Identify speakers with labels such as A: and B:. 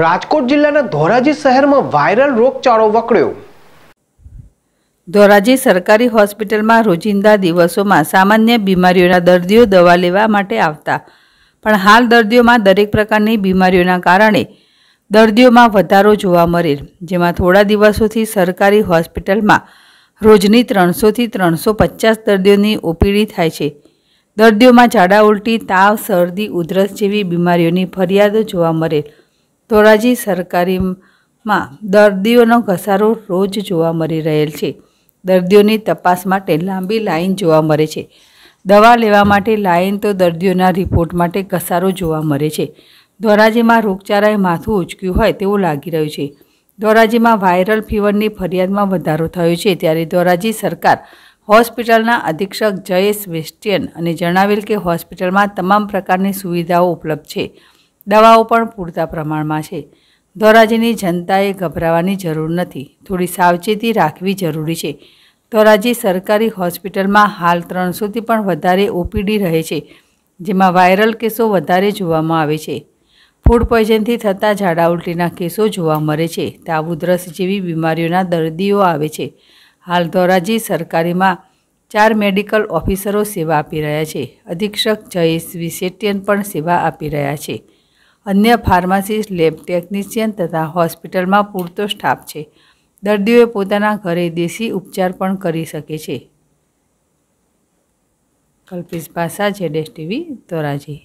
A: રાજકોટ જિલ્લાના ધોરાજી શહેરમાં વાયરલ રોગચાળો વકળ્યો ધોરાજી સરકારી હોસ્પિટલમાં રોજિંદા દિવસોમાં સામાન્ય બીમારીઓના દર્દીઓ દવા લેવા માટે આવતા પણ હાલ દર્દીઓમાં દરેક પ્રકારની બીમારીઓના કારણે દર્દીઓમાં વધારો જોવા મળેલ જેમાં થોડા દિવસોથી સરકારી હોસ્પિટલમાં રોજની ત્રણસોથી ત્રણસો પચાસ દર્દીઓની ઓપીડી થાય છે દર્દીઓમાં ઝાડા ઉલટી તાવ શરદી ઉધરસ જેવી બીમારીઓની ફરિયાદો જોવા મળેલ ધોરાજી સરકારીમાં દર્દીઓનો ઘસારો રોજ જોવા મળી રહેલ છે દર્દીઓની તપાસ માટે લાંબી લાઇન જોવા મળે છે દવા લેવા માટે લાઇન તો દર્દીઓના રિપોર્ટ માટે ઘસારો જોવા મળે છે ધોરાજીમાં રોગચાળાએ માથું ઉચક્યું હોય તેવું લાગી રહ્યું છે ધોરાજીમાં વાયરલ ફીવરની ફરિયાદમાં વધારો થયો છે ત્યારે ધોરાજી સરકાર હોસ્પિટલના અધિક્ષક જયેશ વેસ્ટિયન અને જણાવેલ કે હોસ્પિટલમાં તમામ પ્રકારની સુવિધાઓ ઉપલબ્ધ છે દવાઓ પણ પૂરતા પ્રમાણમાં છે ધોરાજીની જનતાએ ગભરાવાની જરૂર નથી થોડી સાવચેતી રાખવી જરૂરી છે ધોરાજી સરકારી હોસ્પિટલમાં હાલ ત્રણસોથી પણ વધારે ઓપીડી રહે છે જેમાં વાયરલ કેસો વધારે જોવામાં આવે છે ફૂડ પોઈઝનથી થતા ઝાડા ઉલટીના કેસો જોવા મળે છે તાવુદ્રસ જેવી બીમારીઓના દર્દીઓ આવે છે હાલ ધોરાજી સરકારીમાં ચાર મેડિકલ ઓફિસરો સેવા આપી રહ્યા છે અધિક્ષક જયેશ વિશેટિયન પણ સેવા આપી રહ્યા છે અન્ય ફાર્માસિસ્ટ લેબ ટેકનિશિયન તથા હોસ્પિટલમાં પૂરતો સ્ટાફ છે દર્દીઓએ પોતાના ઘરે દેશી ઉપચાર પણ કરી શકે છે કલ્પેશ ભાષા જેડેશ ટીવી ધોરાજી